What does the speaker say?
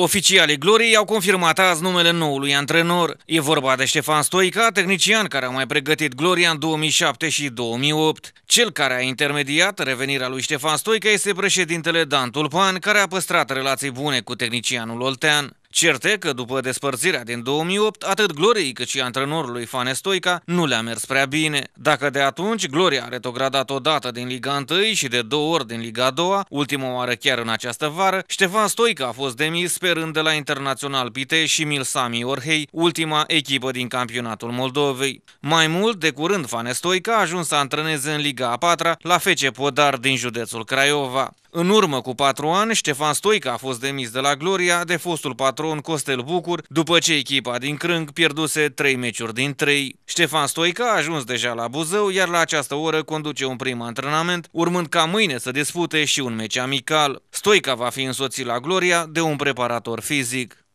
Oficialii Gloriei au confirmat azi numele noului antrenor. E vorba de Ștefan Stoica, tehnician care a mai pregătit Gloria în 2007 și 2008. Cel care a intermediat revenirea lui Ștefan Stoica este președintele Dan Tulpan, care a păstrat relații bune cu tehnicianul Oltean. Cert e că după despărțirea din 2008, atât Gloriei cât și antrenorului Fane Stoica nu le-a mers prea bine. Dacă de atunci Gloria a retrogradat odată din Liga 1 și de două ori din Liga 2, ultima oară chiar în această vară, Ștefan Stoica a fost demis rând de la Internațional Pite și Milsami Orhei, ultima echipă din campionatul Moldovei. Mai mult, de curând Fane Stoica a ajuns să antreneze în Liga a 4 la Fece Podar din județul Craiova. În urmă cu patru ani, Ștefan Stoica a fost demis de la Gloria de fostul patron Costel Bucur, după ce echipa din Crâng pierduse trei meciuri din trei. Ștefan Stoica a ajuns deja la Buzău, iar la această oră conduce un prim antrenament, urmând ca mâine să dispute și un meci amical. Stoica va fi însoțit la Gloria de un preparator fizic.